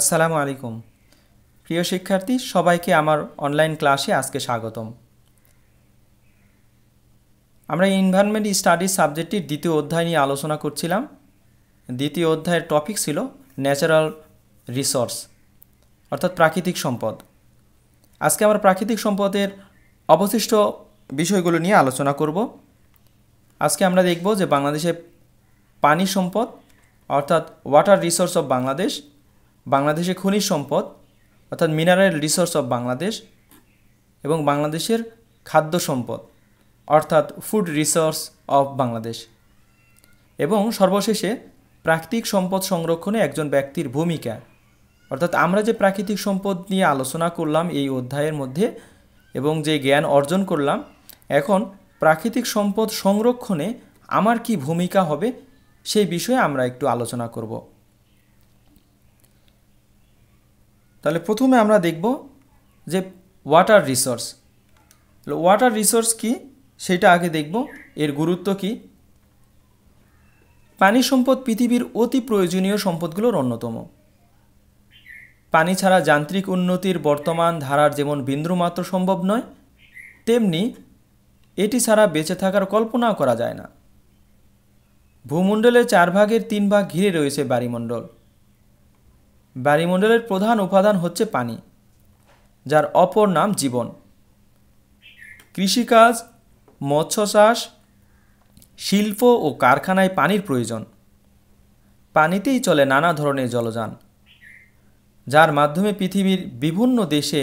আসসালামু আলাইকুম প্রিয় শিক্ষার্থী সবাইকে আমার অনলাইন ক্লাসে আজকে স্বাগতম আমরা ইনভায়রনমেন্ট স্টাডিজ সাবজেক্টটির দ্বিতীয় অধ্যায় নিয়ে আলোচনা করছিলাম দ্বিতীয় অধ্যায়ের টপিক ছিল ন্যাচারাল রিসোর্স অর্থাৎ প্রাকৃতিক সম্পদ আজকে আমরা প্রাকৃতিক সম্পদের অবশিষ্ট বিষয়গুলো নিয়ে আলোচনা করব আজকে আমরা দেখব যে বাংলাদেশে পানি সম্পদ অর্থাৎ ওয়াটার রিসোর্স অফ বাংলাদেশ বাংলাদেশে খনিজ সম্পদ অর্থাৎ মিনারেল রিসোর্স অফ বাংলাদেশ এবং বাংলাদেশের খাদ্য সম্পদ অর্থাৎ ফুড রিসোর্স অফ বাংলাদেশ এবং সর্বশেষে প্রাকৃতিক সম্পদ সংরক্ষণে একজন ব্যক্তির ভূমিকা অর্থাৎ আমরা যে প্রাকৃতিক সম্পদ নিয়ে আলোচনা করলাম এই অধ্যায়ের মধ্যে এবং যে জ্ঞান অর্জন করলাম এখন প্রাকৃতিক সম্পদ সংরক্ষণে আমার কি ভূমিকা হবে সেই বিষয়ে আমরা একটু আলোচনা করব তাহলে প্রথমে আমরা দেখব যে ওয়াটার রিসোর্স ওয়াটার রিসোর্স কি সেটা আগে দেখব এর গুরুত্ব কি পানি সম্পদ পৃথিবীর অতি প্রয়োজনীয় সম্পদগুলোর অন্যতম পানি ছাড়া যান্ত্রিক উন্নতির বর্তমান ধারার যেমন বিন্দুমাত্র সম্ভব নয় তেমনি এটি ছাড়া বেঁচে থাকার কল্পনাও করা যায় না ভূমণ্ডলের চার ভাগের তিন ভাগ ঘিরে রয়েছে বাড়িমণ্ডল বায়ুমণ্ডলের প্রধান উপাদান হচ্ছে পানি যার অপর নাম জীবন কৃষিকাজ মৎস্য চাষ শিল্প ও কারখানায় পানির প্রয়োজন পানিতেই চলে নানা ধরনের জলযান যার মাধ্যমে পৃথিবীর বিভিন্ন দেশে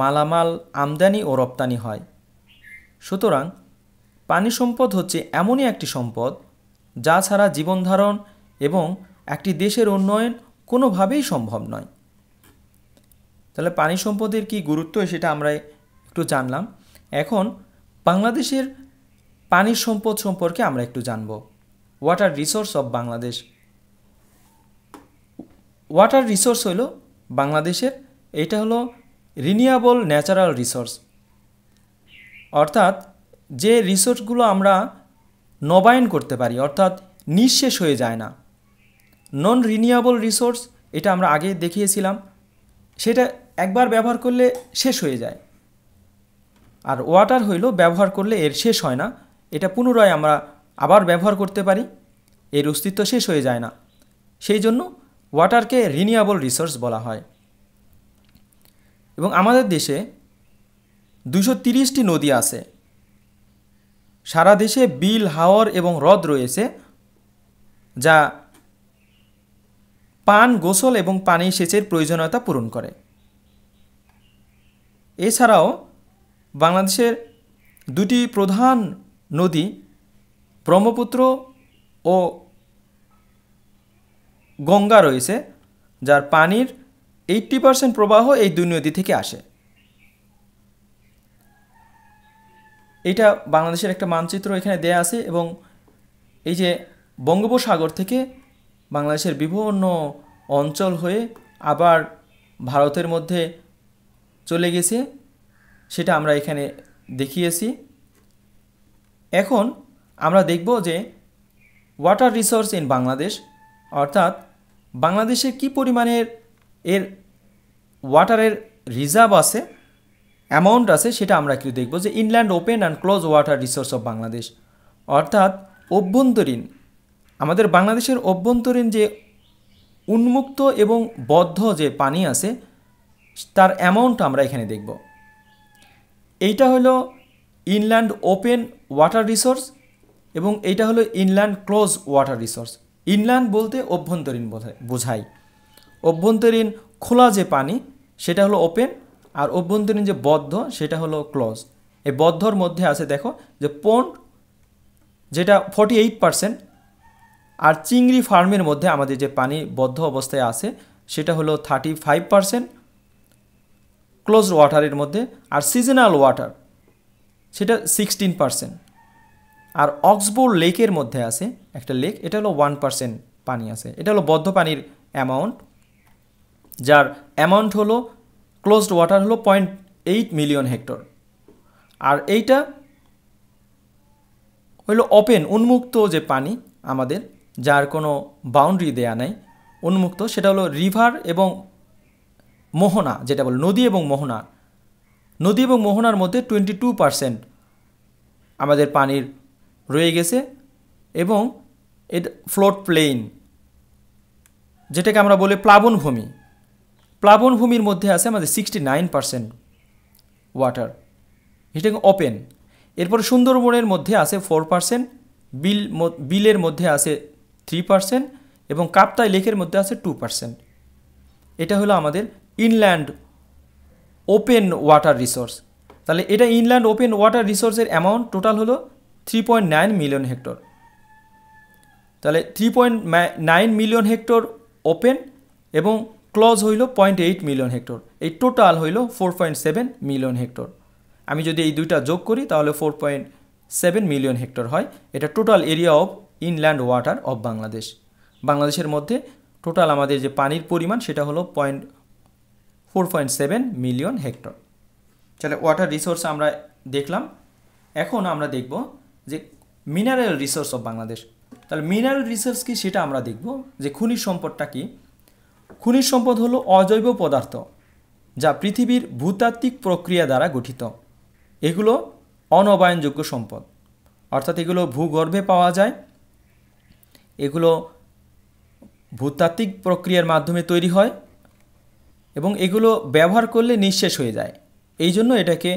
মালামাল আমদানি ও রপ্তানি হয় সুতরাং পানি সম্পদ হচ্ছে এমনই একটি সম্পদ যা ছাড়া জীবনধারণ এবং একটি দেশের উন্নয়ন কোনোভাবেই সম্ভব নয় তাহলে পানি সম্পদের কি গুরুত্ব সেটা আমরা একটু জানলাম এখন বাংলাদেশের পানি সম্পদ সম্পর্কে আমরা একটু জানব water resource of Bangladesh water resource হলো বাংলাদেশের এটা হলো রিনিয়েবল ন্যাচারাল রিসোর্স অর্থাৎ যে রিসোর্সগুলো আমরা নবায়ন করতে পারি অর্থাৎ নিঃশেষ হয়ে যায় না নন রিনিউয়েবল রিসোর্স এটা আমরা আগে দেখিয়েছিলাম সেটা একবার ব্যবহার করলে শেষ হয়ে যায় আর ওয়াটার হইল ব্যবহার করলে এর শেষ হয় না এটা পুনরায় আমরা আবার ব্যবহার করতে পারি এর অস্তিত্ব শেষ হয়ে যায় না সেই জন্য ওয়াটারকে রিনিউয়েবল রিসোর্স বলা হয় এবং আমাদের দেশে দুশো তিরিশটি নদী আছে সারা দেশে বিল হাওর এবং হ্রদ রয়েছে যা পান গোসল এবং পানি সেচের প্রয়োজনীয়তা পূরণ করে এছাড়াও বাংলাদেশের দুটি প্রধান নদী ব্রহ্মপুত্র ও গঙ্গা রয়েছে যার পানির এইটটি পার্সেন্ট প্রবাহ এই দুই নদী থেকে আসে এটা বাংলাদেশের একটা মানচিত্র এখানে দেয়া আছে এবং এই যে বঙ্গোপসাগর থেকে বাংলাদেশের বিভিন্ন অঞ্চল হয়ে আবার ভারতের মধ্যে চলে গেছে সেটা আমরা এখানে দেখিয়েছি এখন আমরা দেখব যে ওয়াটার রিসোর্স ইন বাংলাদেশ অর্থাৎ বাংলাদেশের কি পরিমাণের এর ওয়াটারের রিজার্ভ আছে অ্যামাউন্ট আছে সেটা আমরা একটু দেখব যে inland open and close water resource of Bangladesh অর্থাৎ অভ্যন্তরীণ আমাদের বাংলাদেশের অভ্যন্তরীণ যে উন্মুক্ত এবং বদ্ধ যে পানি আছে তার অ্যামাউন্ট আমরা এখানে দেখব এইটা হলো ইনল্যান্ড ওপেন ওয়াটার রিসোর্স এবং এইটা হলো inland close water resource inland বলতে অভ্যন্তরীণ বোঝায় অভ্যন্তরীণ খোলা যে পানি সেটা হলো ওপেন আর অভ্যন্তরীণ যে বদ্ধ সেটা হলো ক্লোজ এই বদ্ধর মধ্যে আছে দেখো যে পন্ড যেটা ফর্টি এইট পারসেন্ট আর চিংড়ি ফার্মের মধ্যে আমাদের যে পানি বদ্ধ অবস্থায় আছে সেটা হলো থার্টি ফাইভ পারসেন্ট ক্লোজ ওয়াটারের মধ্যে আর সিজনাল ওয়াটার সেটা সিক্সটিন পারসেন্ট আর অক্সবোর লেকের মধ্যে আছে একটা লেক এটা হলো ওয়ান পারসেন্ট পানি আছে এটা হলো বদ্ধ পানির অ্যামাউন্ট যার অ্যামাউন্ট হলো ক্লোজড ওয়াটার হলো পয়েন্ট এইট মিলিয়ন হেক্টর আর এইটা হলো ওপেন উন্মুক্ত যে পানি আমাদের যার কোনো বাউন্ডারি দেয়া নেই উন্মুক্ত সেটা হলো রিভার এবং মোহনা যেটা বলে নদী এবং মোহনা নদী এবং মোহনার মধ্যে টোয়েন্টি টু পারসেন্ট আমাদের পানির রয়ে গেছে এবং এটা ফ্লোট প্লেইন যেটাকে আমরা বলি প্লাবনভূমি প্লাবনভূমির মধ্যে আছে আমাদের সিক্সটি নাইন পারসেন্ট ওয়াটার এটাকে ওপেন এরপর সুন্দরবনের মধ্যে আছে ফোর পারসেন্ট বিল বিলের মধ্যে আছে থ্রি পার্সেন্ট এবং কাপ্তাই লেকের মধ্যে আছে টু পার্সেন্ট এটা হলো আমাদের ইনল্যান্ড ওপেন ওয়াটার রিসোর্স তাহলে এটা ইনল্যান্ড ওপেন ওয়াটার রিসোর্সের অ্যামাউন্ট টোটাল হলো three point nine million hectare তাহলে three point nine million hectare open এবং ক্লজ হইল পয়েন্ট এইট মিলিয়ন হেক্টর এই টোটাল হইল four point seven million hectare আমি যদি এই দুইটা যোগ করি তাহলে four point seven million hectare হয় এটা total area of inland water of Bangladesh বাংলাদেশের মধ্যে টোটাল আমাদের যে পানির পরিমাণ সেটা হলো point four point seven million hectare তাহলে ওয়াটার রিসোর্স আমরা দেখলাম এখন আমরা দেখব যে মিনারেল রিসোর্স অফ বাংলাদেশ তাহলে মিনারেল রিসোর্স কি সেটা আমরা দেখব যে খনিজ সম্পদটা কি খনিজ সম্পদ হলো অজৈব পদার্থ যা পৃথিবীর ভূতাত্ত্বিক প্রক্রিয়া দ্বারা গঠিত এগুলো অনবায়নযোগ্য সম্পদ অর্থাৎ এগুলো ভূগর্ভে পাওয়া যায় এগুলো ভূতাত্ত্বিক প্রক্রিয়ার মাধ্যমে তৈরি হয় এবং এগুলো ব্যবহার করলে নিঃশেষ হয়ে যায় এই জন্য এটাকে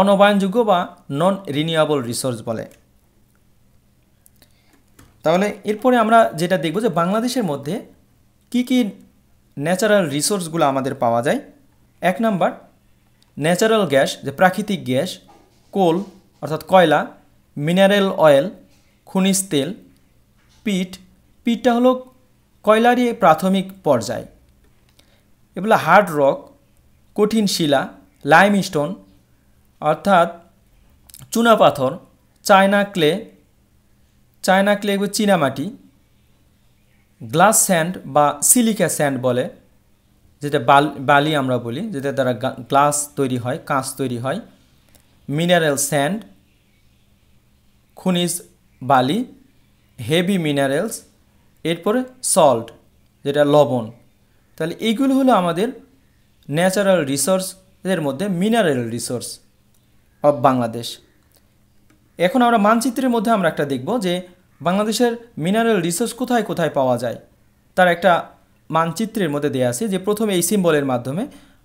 অনবায়নযোগ্য বা নন রিনিউয়েবল রিসোর্স বলে তাহলে এরপরে আমরা যেটা দেখব যে বাংলাদেশের মধ্যে কি কি ন্যাচারাল রিসোর্সগুলো আমাদের পাওয়া যায় এক নাম্বার ন্যাচারাল গ্যাস যে প্রাকৃতিক গ্যাস কোল অর্থাৎ কয়লা মিনারেল অয়েল খনিজ তেল পিট পিটটা হলো কয়লারই প্রাথমিক পর্যায় এগুলো হার্ড রক কঠিন শিলা লাইম স্টোন অর্থাৎ চুনাপাথর চায়না ক্লে চায়না ক্লে এগুলো চীনামাটি গ্লাস স্যান্ড বা সিলিকা স্যান্ড বলে যেটা বাল বালি আমরা বলি যেটা দ্বারা গ্লাস তৈরি হয় কাঁচ তৈরি হয় মিনারেল স্যান্ড খনিজ বালি হেভি মিনারেলস এরপরে সল্ট যেটা লবণ তাহলে এইগুলো হলো আমাদের ন্যাচারাল রিসোর্স এর মধ্যে মিনারেল রিসোর্স অব বাংলাদেশ এখন আমরা মানচিত্রের মধ্যে আমরা একটা দেখব যে বাংলাদেশের মিনারেল রিসোর্স কোথায় কোথায় পাওয়া যায় তার একটা মানচিত্রের মধ্যে দেওয়া আছে যে প্রথমে এই সিম্বলের মাধ্যমে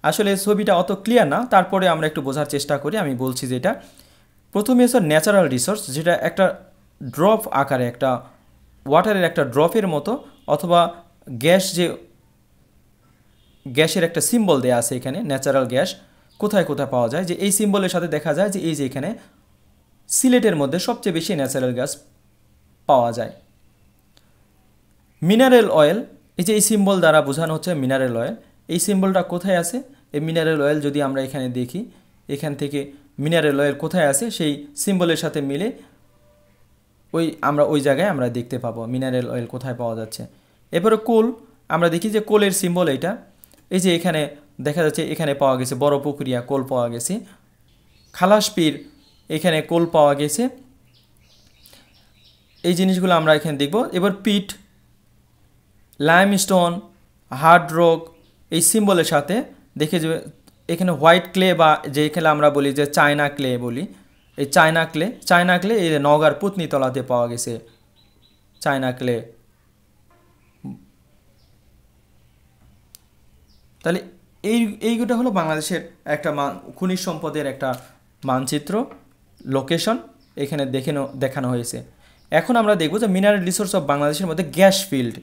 আসলে ছবিটা অত ক্লিয়ার না তারপরে আমরা একটু বোঝার চেষ্টা করি আমি বলছি যেটা প্রথমে হচ্ছে ন্যাচারাল রিসোর্স যেটা একটা ড্রপ আকারে একটা ওয়াটারের একটা ড্রপের মতো অথবা গ্যাস যে গ্যাসের একটা সিম্বল দেয়া আছে এখানে ন্যাচারাল গ্যাস কোথায় কোথায় পাওয়া যায় যে এই সিম্বলের সাথে দেখা যায় যে এই যে এখানে সিলেটের মধ্যে সবচেয়ে বেশি ন্যাচারাল গ্যাস পাওয়া যায় মিনারেল অয়েল এই যে এই সিম্বল দ্বারা বোঝানো হচ্ছে মিনারেল অয়েল এই সিম্বলটা কোথায় আছে এই মিনারেল অয়েল যদি আমরা এখানে দেখি এখান থেকে মিনারেল অয়েল কোথায় আছে সেই সিম্বলের সাথে মিলে ওই আমরা ওই জায়গায় আমরা দেখতে পাবো মিনারেল অয়েল কোথায় পাওয়া যাচ্ছে এরপরে কোল আমরা দেখি যে কোলের সিম্বল এইটা এই যে এখানে দেখা যাচ্ছে এখানে পাওয়া গেছে বড় পুকুরিয়া কোল পাওয়া গেছে খালাসপির এখানে কোল পাওয়া গেছে এই জিনিসগুলো আমরা এখানে দেখব এবার পিট লাইমস্টোন হার্ড রক এই সিম্বলের সাথে দেখে যে এখানে হোয়াইট ক্লে বা যে এখানে আমরা বলি যে চায়না ক্লে বলি এই চায়না ক্লে চায়না ক্লে এই নওগাঁর পুতনিতলাতে পাওয়া গেছে চায়না ক্লে তাহলে এই এইগুলো হলো বাংলাদেশের একটা খনিজ সম্পদের একটা মানচিত্র লোকেশন এখানে দেখে দেখানো হয়েছে এখন আমরা দেখব যে মিনারেল রিসোর্স অফ বাংলাদেশের মধ্যে গ্যাস ফিল্ড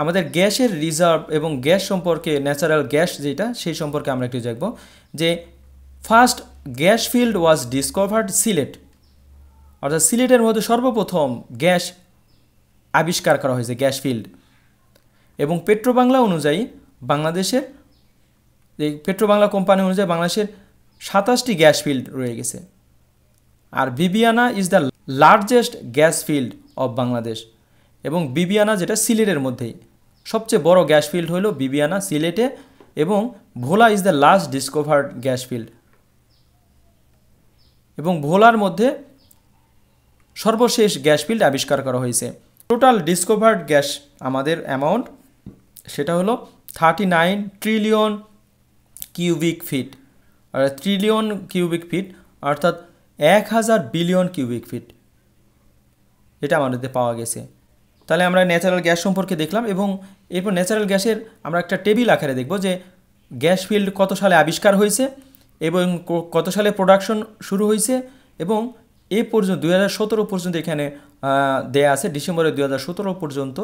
আমাদের গ্যাসের রিজার্ভ এবং গ্যাস সম্পর্কে ন্যাচারাল গ্যাস যেটা সেই সম্পর্কে আমরা একটু দেখব যে first gas field was discovered Sylhet অর্থাৎ সিলেটের মধ্যে সর্বপ্রথম গ্যাস আবিষ্কার করা হয়েছে গ্যাস ফিল্ড এবং পেট্রোবাংলা অনুযায়ী বাংলাদেশের এই পেট্রোবাংলা কোম্পানি অনুযায়ী বাংলাদেশের সাতাশটি গ্যাস ফিল্ড রয়ে গেছে আর Bibiyana is the largest gas field of Bangladesh এবং বিবিয়ানা যেটা সিলেটের মধ্যেই সবচেয়ে বড় গ্যাস ফিল্ড হলো বিবিয়ানা সিলেটে এবং Bhola is the last discovered gas field এবং ভোলার মধ্যে সর্বশেষ গ্যাস ফিল্ড আবিষ্কার করা হয়েছে টোটাল ডিসকভার্ড গ্যাস আমাদের অ্যামাউন্ট সেটা হলো thirty nine trillion cubic feet trillion cubic feet অর্থাৎ এক হাজার বিলিয়ন কিউবিক ফিট এটা আমাদের পাওয়া গেছে তাহলে আমরা ন্যাচারাল গ্যাস সম্পর্কে দেখলাম এবং এরপর ন্যাচারাল গ্যাসের আমরা একটা টেবিল আকারে দেখব যে গ্যাস ফিল্ড কত সালে আবিষ্কার হয়েছে এবং কত সালে প্রোডাকশন শুরু হয়েছে এবং এ পর্যন্ত দুই পর্যন্ত এখানে দেয়া আছে ডিসেম্বরে দুই পর্যন্ত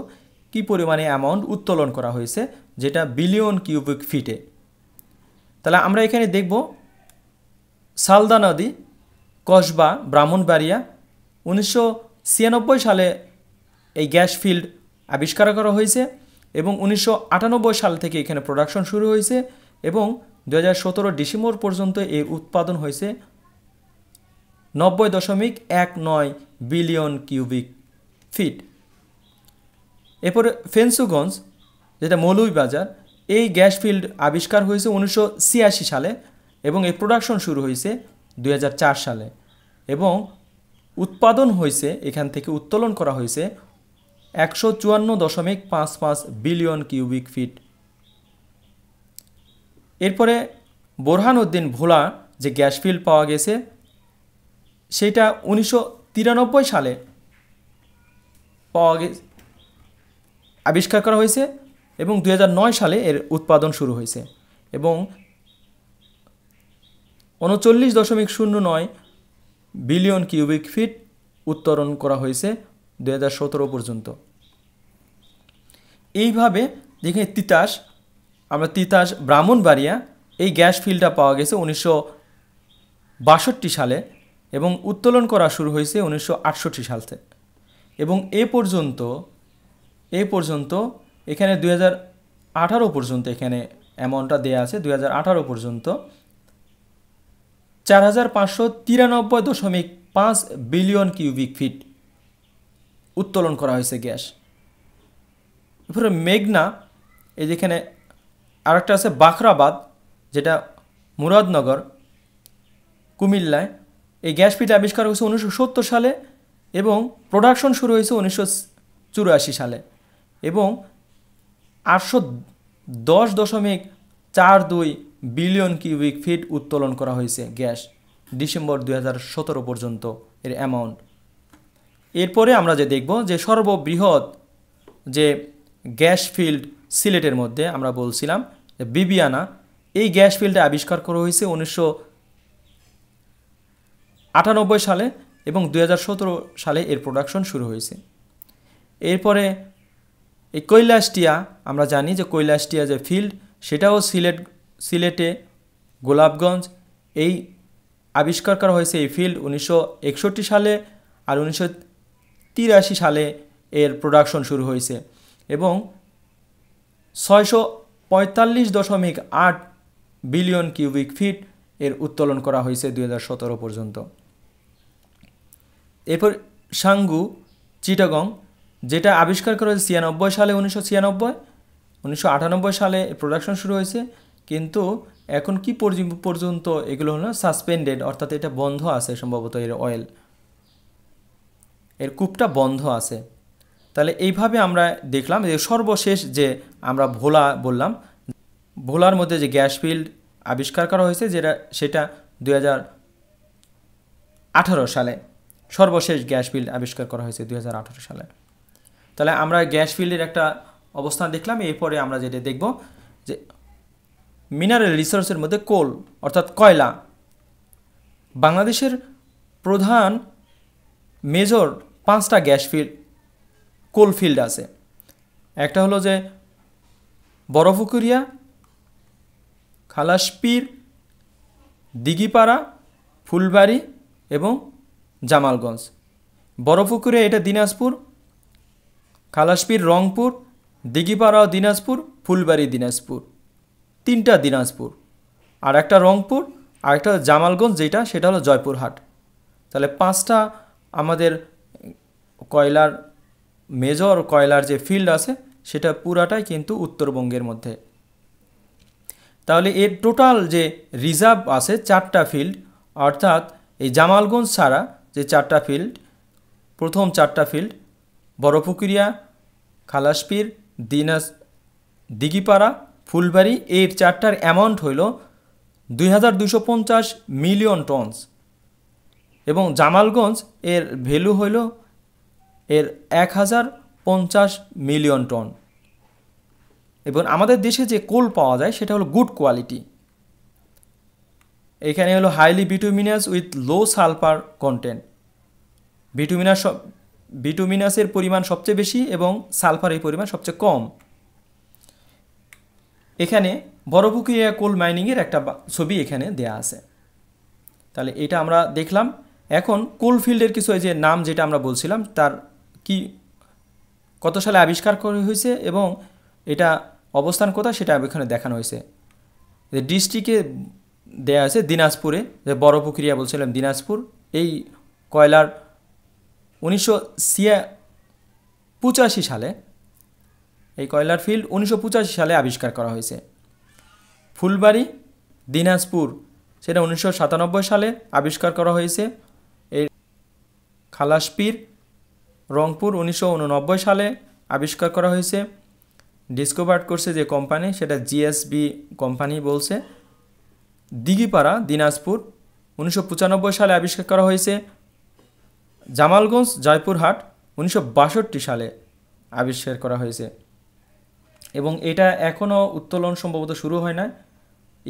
কি পরিমাণে অ্যামাউন্ট উত্তোলন করা হয়েছে যেটা বিলিয়ন কিউবিক ফিটে তাহলে আমরা এখানে দেখব সালদা নদী কসবা ব্রাহ্মণবাড়িয়া উনিশশো সালে এই গ্যাস ফিল্ড আবিষ্কার করা হয়েছে এবং উনিশশো সাল থেকে এখানে প্রোডাকশন শুরু হয়েছে এবং দু ডিসেম্বর পর্যন্ত এর উৎপাদন হয়েছে নব্বই দশমিক এক নয় বিলিয়ন কিউবিক ফিট এরপরে ফেন্সুগঞ্জ যেটা বাজার এই গ্যাস ফিল্ড আবিষ্কার হয়েছে উনিশশো সালে এবং এর প্রোডাকশন শুরু হয়েছে দুই সালে এবং উৎপাদন হয়েছে এখান থেকে উত্তোলন করা হয়েছে একশো চুয়ান্ন দশমিক পাঁচ পাঁচ বিলিয়ন কিউবিক ফিট এরপরে বোরহান উদ্দিন ভোলা যে গ্যাস ফিল্ড পাওয়া গেছে সেটা উনিশশো সালে পাওয়া আবিষ্কার করা হয়েছে এবং দু সালে এর উৎপাদন শুরু হয়েছে এবং উনচল্লিশ দশমিক শূন্য নয় বিলিয়ন কিউবিক ফিট উত্তরণ করা হয়েছে দু পর্যন্ত এইভাবে যেখানে তিতাস আমরা তিতাস ব্রাহ্মণবাড়িয়া এই গ্যাস ফিল্ডটা পাওয়া গেছে উনিশশো সালে এবং উত্তোলন করা শুরু হয়েছে উনিশশো সালতে এবং এ পর্যন্ত এ পর্যন্ত এখানে দুই পর্যন্ত এখানে অ্যামাউন্টটা দেয়া আছে দুই পর্যন্ত চার হাজার পাঁচশো তিরানব্বই দশমিক পাঁচ বিলিয়ন কিউবিক ফিট উত্তোলন করা হয়েছে গ্যাস এরপরে মেঘনা এই যেখানে আরেকটা আছে বাখরাবাদ যেটা মুরাদনগর কুমিল্লায় এই গ্যাস পিঠা আবিষ্কার হয়েছে উনিশশো সালে এবং প্রোডাকশন শুরু হয়েছে উনিশশো সালে এবং আটশো দশ দশমিক চার দুই বিলিয়ন কিউবিক ফিট উত্তোলন করা হয়েছে গ্যাস ডিসেম্বর দুই পর্যন্ত এর অ্যামাউন্ট এরপরে আমরা যে দেখব যে সর্ববৃহৎ যে গ্যাস ফিল্ড সিলেটের মধ্যে আমরা বলছিলাম বিবিয়ানা এই গ্যাস ফিল্ডে আবিষ্কার করা হয়েছে উনিশশো আটানব্বই সালে এবং দু সালে এর প্রোডাকশন শুরু হয়েছে এরপরে এই কৈলাসটিয়া আমরা জানি যে কৈলাসটিয়া যে ফিল্ড সেটাও সিলেট সিলেটে গোলাপগঞ্জ এই আবিষ্কার করা হয়েছে এই ফিল্ড উনিশশো সালে আর উনিশশো সালে এর প্রোডাকশন শুরু হয়েছে এবং ছয়শো পঁয়তাল্লিশ দশমিক আট বিলিয়ন কিউবিক ফিট এর উত্তোলন করা হয়েছে দুই পর্যন্ত এরপর সাঙ্গু চিটাগং যেটা আবিষ্কার করা হয়েছে ছিয়ানব্বই সালে উনিশশো ছিয়ানব্বই উনিশশো আটানব্বই সালে প্রোডাকশন শুরু হয়েছে কিন্তু এখন কি পর্যন্ত এগুলো হলো সাসপেন্ডেড অর্থাৎ এটা বন্ধ আছে সম্ভবত এর অয়েল এর কূপটা বন্ধ আছে তাহলে এইভাবে আমরা দেখলাম যে সর্বশেষ যে আমরা ভোলা বললাম ভোলার মধ্যে যে গ্যাস ফিল্ড আবিষ্কার করা হয়েছে যেটা সেটা দু সালে সর্বশেষ গ্যাস ফিল্ড আবিষ্কার করা হয়েছে দু সালে তাহলে আমরা গ্যাস ফিল্ডের একটা অবস্থান দেখলাম এরপরে আমরা যেটা দেখব যে মিনারেল রিসোর্সের মধ্যে কোল অর্থাৎ কয়লা বাংলাদেশের প্রধান মেজর পাঁচটা গ্যাস ফিল্ড কোল ফিল্ড আছে একটা হলো যে বড়পুকুরিয়া খালাসপীর দিঘিপাড়া ফুলবাড়ি এবং জামালগঞ্জ বড়পুকুরে এটা দিনাজপুর খালাসপীর রংপুর দিঘিপাড়া দিনাজপুর ফুলবাড়ি দিনাজপুর তিনটা দিনাজপুর আর একটা রংপুর আর একটা জামালগঞ্জ যেটা সেটা হলো জয়পুরহাট তাহলে পাঁচটা আমাদের কয়লার মেজর কয়লার যে ফিল্ড আছে সেটা পুরাটাই কিন্তু উত্তরবঙ্গের মধ্যে তাহলে এর টোটাল যে রিজার্ভ আছে চারটা ফিল্ড অর্থাৎ এই জামালগঞ্জ ছাড়া যে চারটা ফিল্ড প্রথম চারটা ফিল্ড বড়পুকুরিয়া খালাসপীর দিনাজ দিঘিপাড়া ফুলবাড়ি এর চারটার অ্যামাউন্ট হইল দুই মিলিয়ন টনস এবং জামালগঞ্জ এর ভ্যালু হইল এর এক হাজার পঞ্চাশ মিলিয়ন টন এবং আমাদের দেশে যে কোল পাওয়া যায় সেটা হলো গুড কোয়ালিটি এখানে হলো highly bituminous with low sulphur content bituminous ভিটামিনাসের পরিমাণ সবচেয়ে বেশি এবং সালফারের পরিমাণ সবচেয়ে কম এখানে বরফুকিয়া কোল মাইনিংয়ের একটা ছবি এখানে দেয়া আছে তাহলে এটা আমরা দেখলাম এখন কোল ফিল্ডের কিছু যে নাম যেটা আমরা বলছিলাম তার কি কত সালে আবিষ্কার করা হয়েছে এবং এটা অবস্থান কোথায় সেটা এখানে দেখানো হয়েছে যে ডিস্ট্রিক্টে দেয়া আছে দিনাজপুরে যে বড় প্রক্রিয়া বলছিলাম দিনাজপুর এই কয়লার উনিশশো পঁচাশি সালে এই কয়লার ফিল্ড উনিশশো সালে আবিষ্কার করা হয়েছে ফুলবাড়ি দিনাজপুর সেটা উনিশশো সালে আবিষ্কার করা হয়েছে এই খালাসপীর রংপুর উনিশশো সালে আবিষ্কার করা হয়েছে ডিসকোভার্ড করছে যে কোম্পানি সেটা জিএসবি কোম্পানি বলছে দিঘিপাড়া দিনাজপুর উনিশশো সালে আবিষ্কার করা হয়েছে জামালগঞ্জ জয়পুরহাট উনিশশো সালে আবিষ্কার করা হয়েছে এবং এটা এখনও উত্তোলন সম্ভবত শুরু হয় না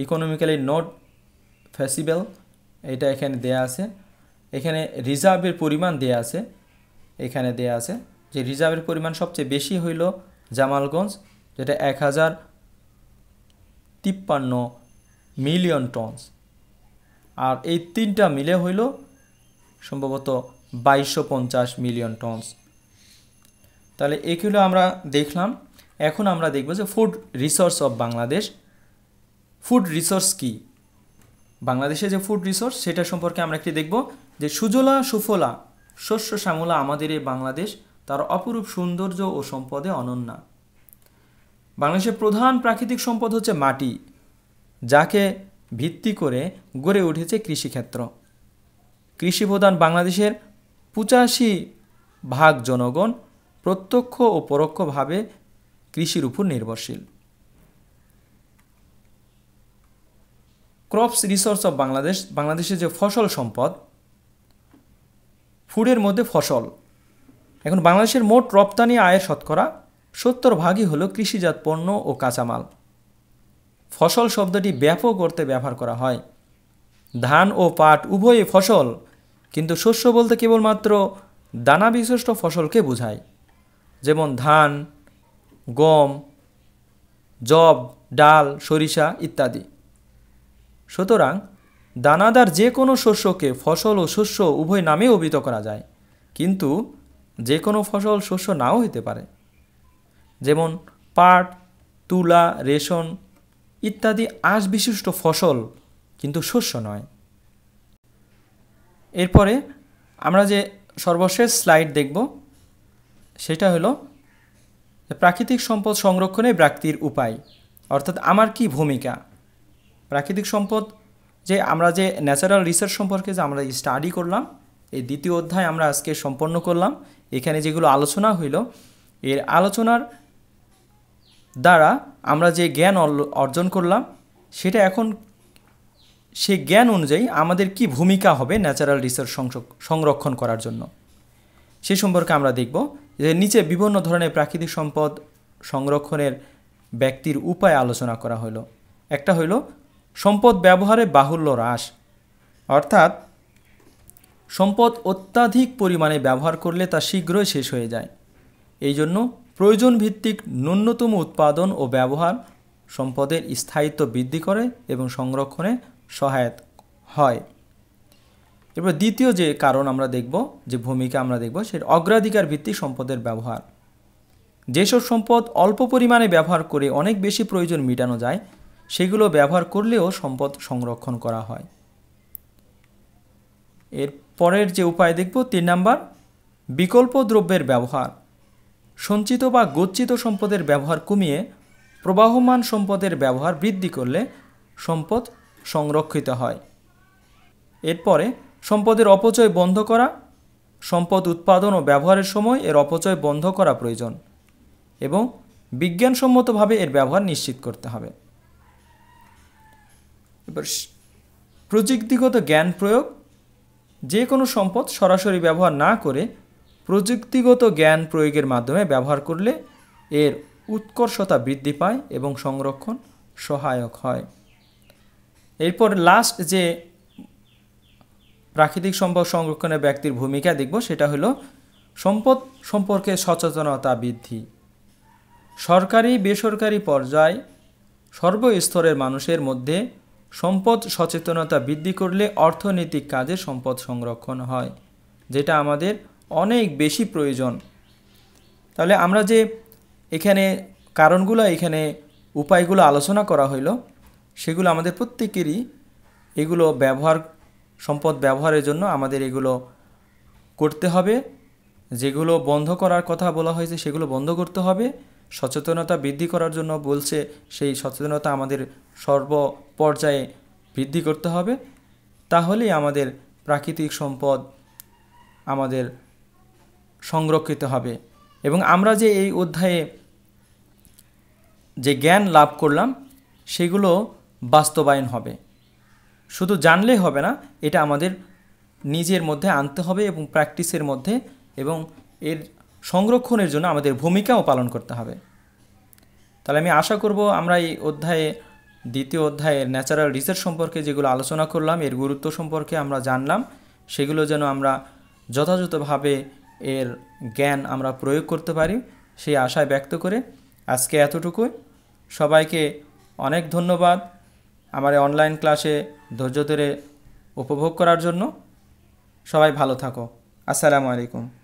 ইকোনমিক্যালি নট ফেসিবেল এটা এখানে দেয়া আছে এখানে রিজার্ভের পরিমাণ দেয়া আছে এখানে দেয়া আছে যে রিজার্ভের পরিমাণ সবচেয়ে বেশি হইল জামালগঞ্জ যেটা এক হাজার তিপ্পান্ন মিলিয়ন টনস আর এই তিনটা মিলে হইল সম্ভবত বাইশশো পঞ্চাশ মিলিয়ন টনস তাহলে এগুলো আমরা দেখলাম এখন আমরা দেখব যে food resource of Bangladesh food resource কি বাংলাদেশে যে ফুড রিসোর্স সেটা সম্পর্কে আমরা একটি দেখব যে সুজলা সুফলা শস্য শ্যামলা আমাদের এই বাংলাদেশ তার অপরূপ সৌন্দর্য ও সম্পদে অনন্যা বাংলাদেশের প্রধান প্রাকৃতিক সম্পদ হচ্ছে মাটি যাকে ভিত্তি করে গড়ে উঠেছে কৃষিক্ষেত্র কৃষিপ্রধান বাংলাদেশের পঁচাশি ভাগ জনগণ প্রত্যক্ষ ও পরোক্ষভাবে কৃষির উপর নির্ভরশীল ক্রপস রিসোর্স অফ বাংলাদেশ বাংলাদেশের যে ফসল সম্পদ ফুডের মধ্যে ফসল এখন বাংলাদেশের মোট রপ্তানি আয়ের শতকরা সত্তর ভাগই হলো কৃষিজাত পণ্য ও কাঁচামাল ফসল শব্দটি ব্যাপক অর্থে ব্যবহার করা হয় ধান ও পাট উভয়ে ফসল কিন্তু শস্য বলতে কেবলমাত্র দানা বিশিষ্ট ফসলকে বোঝায় যেমন ধান গম জব ডাল সরিষা ইত্যাদি সুতরাং দানাদার যে কোনো শস্যকে ফসল ও শস্য উভয় নামে অভিহিত করা যায় কিন্তু যে কোনো ফসল শস্য নাও হতে পারে যেমন পাট তুলা রেশন ইত্যাদি আঁশ বিশিষ্ট ফসল কিন্তু শস্য নয় এরপরে আমরা যে সর্বশেষ স্লাইড দেখব সেটা হলো প্রাকৃতিক সম্পদ সংরক্ষণে ব্যক্তির উপায় অর্থাৎ আমার কি ভূমিকা প্রাকৃতিক সম্পদ যে আমরা যে ন্যাচারাল রিসার্চ সম্পর্কে যে আমরা স্টাডি করলাম এই দ্বিতীয় অধ্যায় আমরা আজকে সম্পন্ন করলাম এখানে যেগুলো আলোচনা হইল এর আলোচনার দ্বারা আমরা যে জ্ঞান অর্জন করলাম সেটা এখন সে জ্ঞান অনুযায়ী আমাদের কি ভূমিকা হবে ন্যাচারাল রিসার্চ সংরক্ষণ করার জন্য সে সম্পর্কে আমরা দেখব যে নিচে বিভিন্ন ধরনের প্রাকৃতিক সম্পদ সংরক্ষণের ব্যক্তির উপায় আলোচনা করা হলো একটা হলো সম্পদ ব্যবহারে বাহুল্য হ্রাস অর্থাৎ সম্পদ অত্যাধিক পরিমাণে ব্যবহার করলে তা শীঘ্রই শেষ হয়ে যায় এই জন্য প্রয়োজন ভিত্তিক ন্যূনতম উৎপাদন ও ব্যবহার সম্পদের স্থায়িত্ব বৃদ্ধি করে এবং সংরক্ষণে সহায়ক হয় এরপর দ্বিতীয় যে কারণ আমরা দেখব যে ভূমিকা আমরা দেখব সে অগ্রাধিকার ভিত্তিক সম্পদের ব্যবহার যেসব সম্পদ অল্প পরিমাণে ব্যবহার করে অনেক বেশি প্রয়োজন মেটানো যায় সেগুলো ব্যবহার করলেও সম্পদ সংরক্ষণ করা হয় এর পরের যে উপায় দেখব তিন নাম্বার বিকল্প দ্রব্যের ব্যবহার সঞ্চিত বা গচ্ছিত সম্পদের ব্যবহার কমিয়ে প্রবাহমান সম্পদের ব্যবহার বৃদ্ধি করলে সম্পদ সংরক্ষিত হয় এরপরে সম্পদের অপচয় বন্ধ করা সম্পদ উৎপাদন ও ব্যবহারের সময় এর অপচয় বন্ধ করা প্রয়োজন এবং বিজ্ঞানসম্মতভাবে এর ব্যবহার নিশ্চিত করতে হবে এবার প্রযুক্তিগত জ্ঞান প্রয়োগ যে কোনো সম্পদ সরাসরি ব্যবহার না করে প্রযুক্তিগত জ্ঞান প্রয়োগের মাধ্যমে ব্যবহার করলে এর উৎকর্ষতা বৃদ্ধি পায় এবং সংরক্ষণ সহায়ক হয় এরপর লাস্ট যে প্রাকৃতিক সম্পদ সংরক্ষণে ব্যক্তির ভূমিকা দেখব সেটা হলো সম্পদ সম্পর্কে সচেতনতা বৃদ্ধি সরকারি বেসরকারি পর্যায় সর্বস্তরের মানুষের মধ্যে সম্পদ সচেতনতা বৃদ্ধি করলে অর্থনৈতিক কাজে সম্পদ সংরক্ষণ হয় যেটা আমাদের অনেক বেশি প্রয়োজন তাহলে আমরা যে এখানে কারণগুলো এখানে উপায়গুলো আলোচনা করা হইল সেগুলো আমাদের প্রত্যেকেরই এগুলো ব্যবহার সম্পদ ব্যবহারের জন্য আমাদের এগুলো করতে হবে যেগুলো বন্ধ করার কথা বলা হয়েছে সেগুলো বন্ধ করতে হবে সচেতনতা বৃদ্ধি করার জন্য বলছে সেই সচেতনতা আমাদের সর্ব পর্যায়ে বৃদ্ধি করতে হবে তাহলেই আমাদের প্রাকৃতিক সম্পদ আমাদের সংরক্ষিত হবে এবং আমরা যে এই অধ্যায়ে যে জ্ঞান লাভ করলাম সেগুলো বাস্তবায়ন হবে শুধু জানলে হবে না এটা আমাদের নিজের মধ্যে আনতে হবে এবং প্র্যাকটিসের মধ্যে এবং এর সংরক্ষণের জন্য আমাদের ভূমিকাও পালন করতে হবে তাহলে আমি আশা করব আমরা এই অধ্যায়ে দ্বিতীয় অধ্যায়ের ন্যাচারাল রিসার্চ সম্পর্কে যেগুলো আলোচনা করলাম এর গুরুত্ব সম্পর্কে আমরা জানলাম সেগুলো যেন আমরা যথাযথভাবে এর জ্ঞান আমরা প্রয়োগ করতে পারি সেই আশায় ব্যক্ত করে আজকে এতটুকুই সবাইকে অনেক ধন্যবাদ আমার অনলাইন ক্লাসে ধৈর্য ধরে উপভোগ করার জন্য সবাই ভালো থাকো আসসালামু আলাইকুম